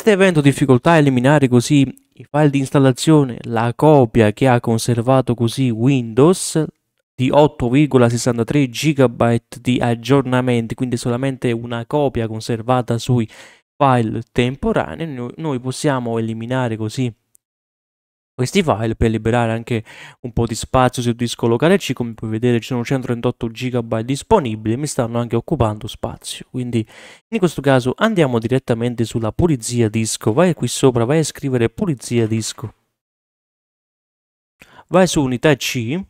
Esiste avendo difficoltà a eliminare così i file di installazione, la copia che ha conservato così Windows di 8,63 GB di aggiornamenti, quindi solamente una copia conservata sui file temporanei, noi possiamo eliminare così questi file per liberare anche un po' di spazio sul disco locale C come puoi vedere ci sono 138 GB disponibili e mi stanno anche occupando spazio quindi in questo caso andiamo direttamente sulla pulizia disco vai qui sopra vai a scrivere pulizia disco vai su unità C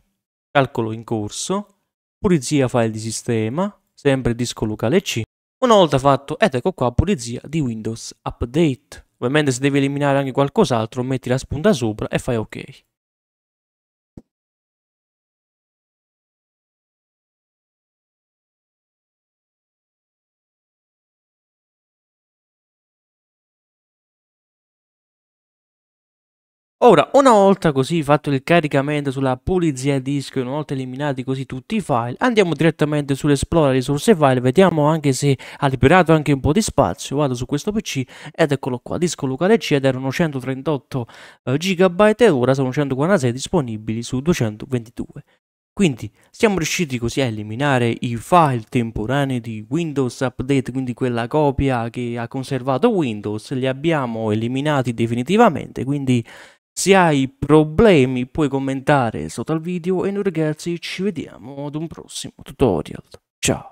calcolo in corso pulizia file di sistema sempre disco locale C una volta fatto ed ecco qua pulizia di Windows Update Ovviamente se devi eliminare anche qualcos'altro, metti la spunta sopra e fai ok. Ora, una volta così fatto il caricamento sulla pulizia disco e una volta eliminati così tutti i file, andiamo direttamente sull'esplora risorse file, vediamo anche se ha liberato anche un po' di spazio, vado su questo PC ed eccolo qua, disco locale C ed erano 138 GB e ora sono 146 disponibili su 222. Quindi siamo riusciti così a eliminare i file temporanei di Windows Update, quindi quella copia che ha conservato Windows, li abbiamo eliminati definitivamente, quindi se hai problemi puoi commentare sotto al video e noi ragazzi ci vediamo ad un prossimo tutorial. Ciao!